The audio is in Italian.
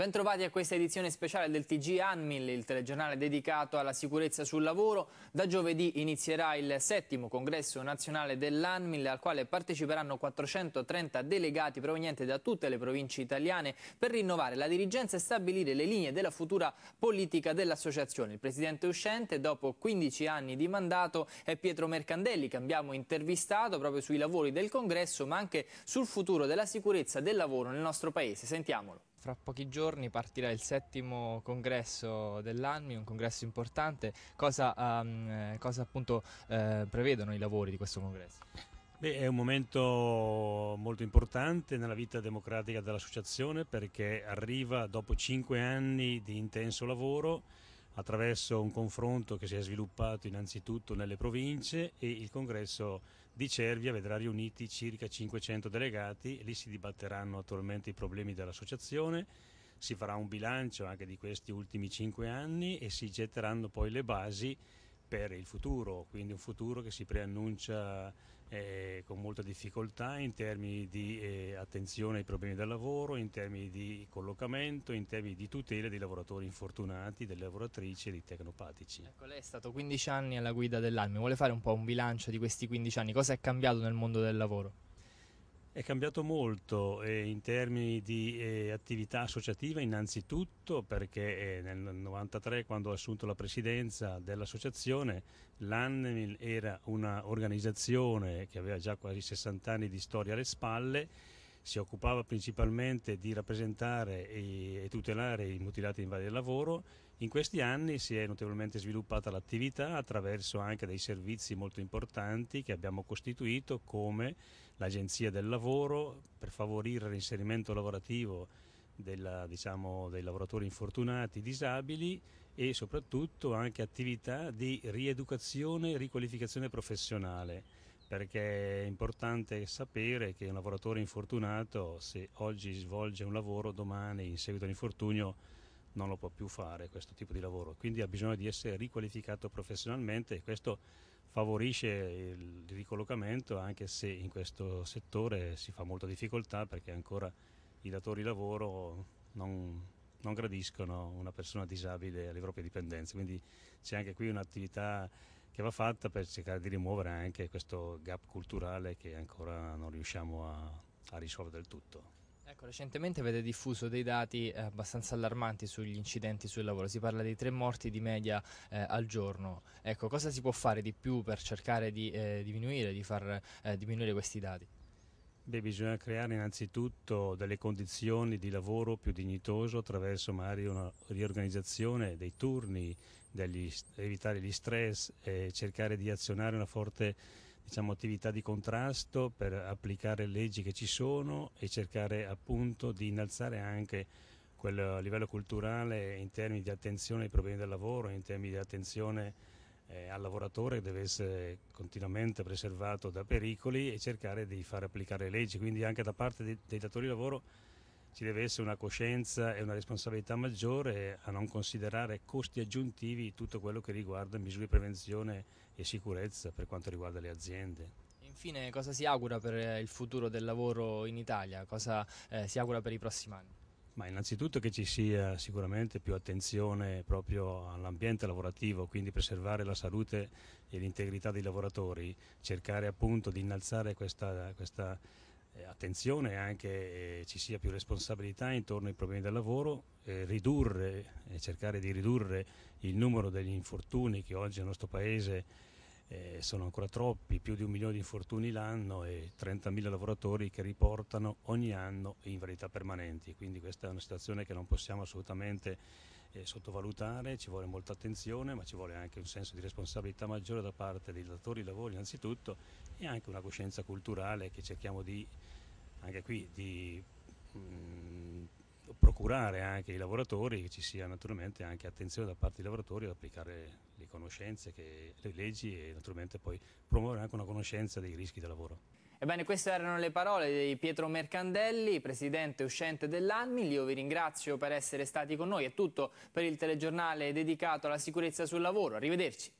Bentrovati a questa edizione speciale del TG Anmil, il telegiornale dedicato alla sicurezza sul lavoro. Da giovedì inizierà il settimo congresso nazionale dell'Anmil al quale parteciperanno 430 delegati provenienti da tutte le province italiane per rinnovare la dirigenza e stabilire le linee della futura politica dell'associazione. Il presidente uscente dopo 15 anni di mandato è Pietro Mercandelli che abbiamo intervistato proprio sui lavori del congresso ma anche sul futuro della sicurezza del lavoro nel nostro paese. Sentiamolo. Fra pochi giorni partirà il settimo congresso dell'ANMI, un congresso importante. Cosa, um, cosa appunto eh, prevedono i lavori di questo congresso? Beh, è un momento molto importante nella vita democratica dell'associazione perché arriva dopo cinque anni di intenso lavoro attraverso un confronto che si è sviluppato innanzitutto nelle province e il congresso di Cervia vedrà riuniti circa 500 delegati, lì si dibatteranno attualmente i problemi dell'associazione, si farà un bilancio anche di questi ultimi 5 anni e si getteranno poi le basi per il futuro, quindi un futuro che si preannuncia eh, con molta difficoltà in termini di eh, attenzione ai problemi del lavoro, in termini di collocamento, in termini di tutela dei lavoratori infortunati, delle lavoratrici e dei tecnopatici. Ecco, lei è stato 15 anni alla guida dell'Almi, vuole fare un po' un bilancio di questi 15 anni, cosa è cambiato nel mondo del lavoro? È cambiato molto eh, in termini di eh, attività associativa innanzitutto perché eh, nel 1993, quando ho assunto la presidenza dell'associazione l'Annemil era un'organizzazione che aveva già quasi 60 anni di storia alle spalle si occupava principalmente di rappresentare e, tutelare i mutilati in valle del lavoro. In questi anni si è notevolmente sviluppata l'attività attraverso anche dei servizi molto importanti che abbiamo costituito come l'Agenzia del Lavoro per favorire l'inserimento lavorativo della, diciamo, dei lavoratori infortunati, disabili e soprattutto anche attività di rieducazione e riqualificazione professionale perché è importante sapere che un lavoratore infortunato se oggi svolge un lavoro domani in seguito all'infortunio non lo può più fare questo tipo di lavoro, quindi ha bisogno di essere riqualificato professionalmente e questo favorisce il ricollocamento anche se in questo settore si fa molta difficoltà perché ancora i datori di lavoro non, non gradiscono una persona disabile alle proprie dipendenze, quindi c'è anche qui un'attività che va fatta per cercare di rimuovere anche questo gap culturale che ancora non riusciamo a, a risolvere del tutto. Ecco, recentemente avete diffuso dei dati eh, abbastanza allarmanti sugli incidenti sul lavoro, si parla di tre morti di media eh, al giorno. Ecco, cosa si può fare di più per cercare di eh, diminuire, di far eh, diminuire questi dati? Beh, bisogna creare innanzitutto delle condizioni di lavoro più dignitoso attraverso magari una riorganizzazione dei turni, degli, evitare gli stress e cercare di azionare una forte diciamo, attività di contrasto per applicare le leggi che ci sono e cercare appunto di innalzare anche quel livello culturale in termini di attenzione ai problemi del lavoro, in termini di attenzione eh, al lavoratore deve essere continuamente preservato da pericoli e cercare di far applicare le leggi, quindi anche da parte dei, dei datori di lavoro ci deve essere una coscienza e una responsabilità maggiore a non considerare costi aggiuntivi tutto quello che riguarda misure di prevenzione e sicurezza per quanto riguarda le aziende. Infine, cosa si augura per il futuro del lavoro in Italia? Cosa eh, si augura per i prossimi anni? Ma innanzitutto che ci sia sicuramente più attenzione proprio all'ambiente lavorativo, quindi preservare la salute e l'integrità dei lavoratori, cercare appunto di innalzare questa, questa eh, attenzione e anche eh, ci sia più responsabilità intorno ai problemi del lavoro, eh, ridurre, eh, cercare di ridurre il numero degli infortuni che oggi nel nostro Paese eh, sono ancora troppi, più di un milione di infortuni l'anno e 30.000 lavoratori che riportano ogni anno invalidità permanenti, quindi questa è una situazione che non possiamo assolutamente eh, sottovalutare, ci vuole molta attenzione ma ci vuole anche un senso di responsabilità maggiore da parte dei datori di lavoro innanzitutto e anche una coscienza culturale che cerchiamo di, anche qui, di mh, mm, procurare anche ai lavoratori che ci sia naturalmente anche attenzione da parte dei lavoratori ad applicare le conoscenze, che, le leggi e naturalmente poi promuovere anche una conoscenza dei rischi del lavoro. Ebbene, queste erano le parole di Pietro Mercandelli, presidente uscente dell'ANMI. Io vi ringrazio per essere stati con noi. È tutto per il telegiornale dedicato alla sicurezza sul lavoro. Arrivederci.